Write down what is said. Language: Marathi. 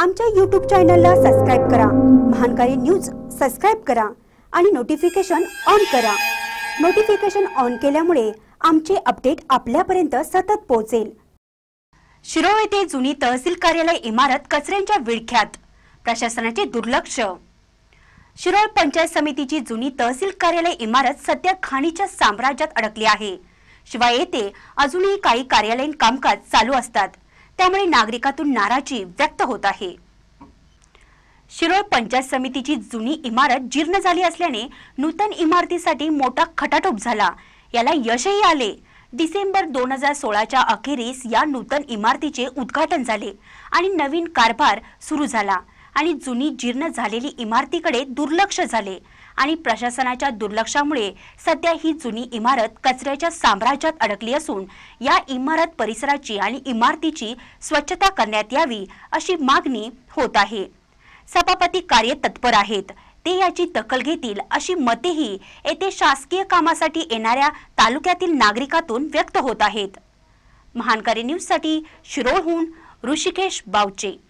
आमच्या यूट्यूब चॅनलला सबस्क्राईब करा महानकारी न्यूज सबस्क्राईब करा आणि नोटिफिकेशन ऑन करा नोटिफिकेशन ऑन केल्यामुळे आमचे अपडेट आपल्यापर्यंत सतत पोहोचेल शिरो येथे जुनी तहसील कार्यालय इमारत कचऱ्यांच्या विळख्यात प्रशासनाचे दुर्लक्ष शिरोळ पंचायत समितीची जुनी तहसील कार्यालय इमारत सध्या खाणीच्या साम्राज्यात अडकली आहे शिवाय येथे अजूनही काही कार्यालयीन कामकाज चालू असतात त्यामुळे नागरिकातून नाराजी व्यक्त होत आहे शिरोळ पंचायत समितीची जुनी इमारत जीर्ण झाली असल्याने नूतन इमारतीसाठी मोठा खटाटोप झाला याला यशही आले डिसेंबर दोन हजार सोळाच्या अखेरीस या नूतन इमारतीचे उद्घाटन झाले आणि नवीन कारभार सुरू झाला आणि जुनी जीर्ण झालेली इमारतीकडे दुर्लक्ष झाले आणि प्रशासनाच्या दुर्लक्षामुळे सध्या ही जुनी इमारत कचऱ्याच्या साम्राज्यात अडकली असून या इमारत परिसराची आणि इमारतीची स्वच्छता करण्यात यावी अशी मागणी होत आहे सभापती कार्य तत्पर आहेत ते याची दखल घेतील अशी मतेही येथे शासकीय कामासाठी येणाऱ्या तालुक्यातील नागरिकातून व्यक्त होत आहेत महानकारी न्यूजसाठी शिरोळहून ऋषिकेश बावचे